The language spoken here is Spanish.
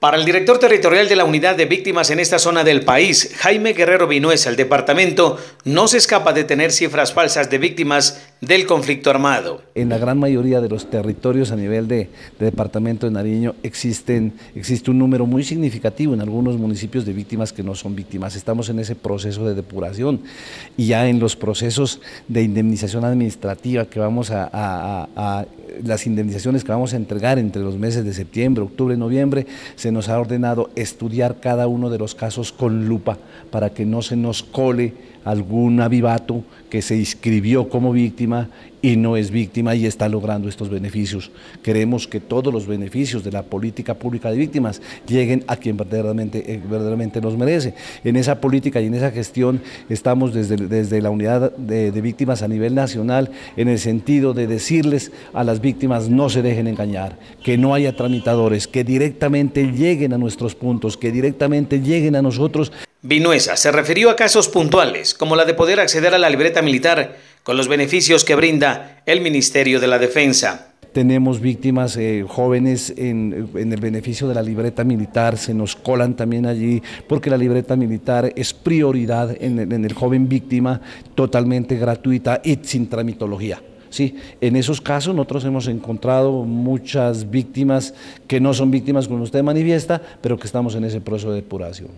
Para el director territorial de la unidad de víctimas en esta zona del país, Jaime Guerrero Vinuez, el departamento no se escapa de tener cifras falsas de víctimas del conflicto armado. En la gran mayoría de los territorios a nivel de, departamento de Nariño existen, existe un número muy significativo en algunos municipios de víctimas que no son víctimas. Estamos en ese proceso de depuración y ya en los procesos de indemnización administrativa que vamos a, las indemnizaciones que vamos a entregar entre los meses de septiembre, octubre, noviembre, se nos ha ordenado estudiar cada uno de los casos con lupa para que no se nos cole algún avivato que se inscribió como víctima y no es víctima y está logrando estos beneficios. Queremos que todos los beneficios de la política pública de víctimas lleguen a quien verdaderamente, eh, verdaderamente los merece. En esa política y en esa gestión estamos desde, desde la unidad de víctimas a nivel nacional en el sentido de decirles a las víctimas no se dejen engañar, que no haya tramitadores, que directamente lleguen a nuestros puntos, que directamente lleguen a nosotros. Vinuesa se refirió a casos puntuales, como la de poder acceder a la libreta militar con los beneficios que brinda el Ministerio de la Defensa. Tenemos víctimas eh, jóvenes en, el beneficio de la libreta militar, se nos colan también allí, porque la libreta militar es prioridad en, el joven víctima, totalmente gratuita y sin tramitología. Sí, en esos casos nosotros hemos encontrado muchas víctimas que no son víctimas como usted manifiesta, pero que estamos en ese proceso de depuración.